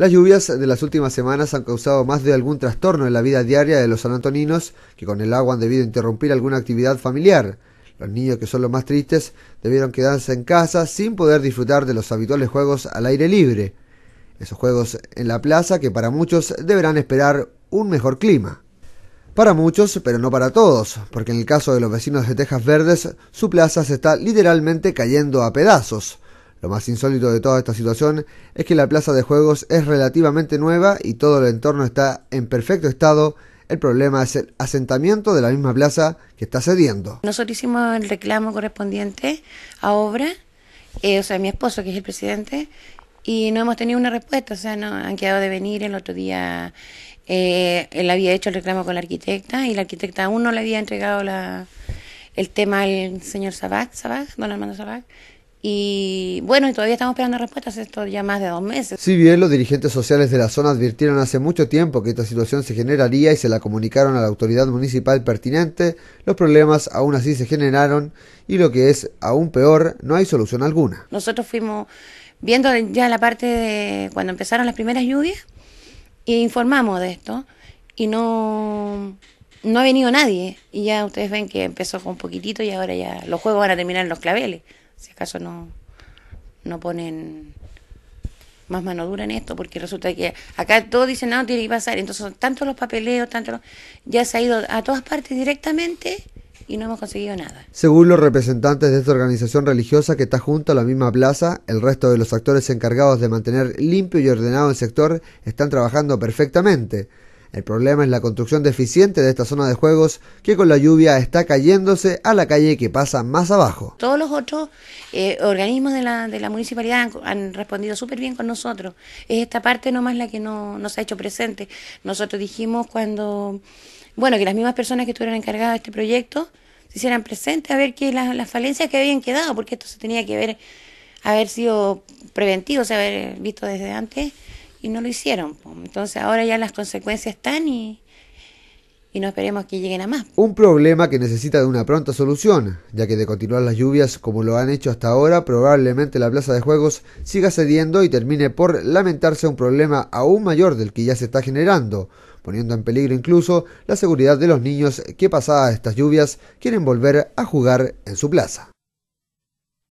Las lluvias de las últimas semanas han causado más de algún trastorno en la vida diaria de los sanantoninos que con el agua han debido interrumpir alguna actividad familiar. Los niños que son los más tristes debieron quedarse en casa sin poder disfrutar de los habituales juegos al aire libre. Esos juegos en la plaza que para muchos deberán esperar un mejor clima. Para muchos, pero no para todos, porque en el caso de los vecinos de Tejas Verdes, su plaza se está literalmente cayendo a pedazos. Lo más insólito de toda esta situación es que la plaza de juegos es relativamente nueva y todo el entorno está en perfecto estado. El problema es el asentamiento de la misma plaza que está cediendo. Nosotros hicimos el reclamo correspondiente a obra, eh, o sea, mi esposo, que es el presidente, y no hemos tenido una respuesta, o sea, no han quedado de venir. El otro día eh, él había hecho el reclamo con la arquitecta y la arquitecta aún no le había entregado la, el tema al señor Sabac, don Armando Sabac, y bueno, y todavía estamos esperando respuestas, esto ya más de dos meses. Si bien los dirigentes sociales de la zona advirtieron hace mucho tiempo que esta situación se generaría y se la comunicaron a la autoridad municipal pertinente, los problemas aún así se generaron y lo que es aún peor, no hay solución alguna. Nosotros fuimos viendo ya la parte de cuando empezaron las primeras lluvias e informamos de esto y no no ha venido nadie y ya ustedes ven que empezó con poquitito y ahora ya los juegos van a terminar en los claveles si acaso no, no ponen más mano dura en esto, porque resulta que acá todo dicen, no, tiene que pasar. Entonces, tanto los papeleos, tanto ya se ha ido a todas partes directamente y no hemos conseguido nada. Según los representantes de esta organización religiosa que está junto a la misma plaza, el resto de los actores encargados de mantener limpio y ordenado el sector están trabajando perfectamente. El problema es la construcción deficiente de esta zona de juegos que con la lluvia está cayéndose a la calle que pasa más abajo. Todos los otros eh, organismos de la, de la municipalidad han, respondido súper bien con nosotros. Es esta parte nomás la que no, se ha hecho presente. Nosotros dijimos cuando, bueno, que las mismas personas que estuvieran encargadas de este proyecto se hicieran presentes a ver que las, falencias que habían quedado, porque esto se tenía que ver, haber sido preventivo, se haber visto desde antes y no lo hicieron. Entonces ahora ya las consecuencias están y, y no esperemos que lleguen a más. Un problema que necesita de una pronta solución, ya que de continuar las lluvias como lo han hecho hasta ahora, probablemente la plaza de juegos siga cediendo y termine por lamentarse un problema aún mayor del que ya se está generando, poniendo en peligro incluso la seguridad de los niños que pasadas estas lluvias quieren volver a jugar en su plaza.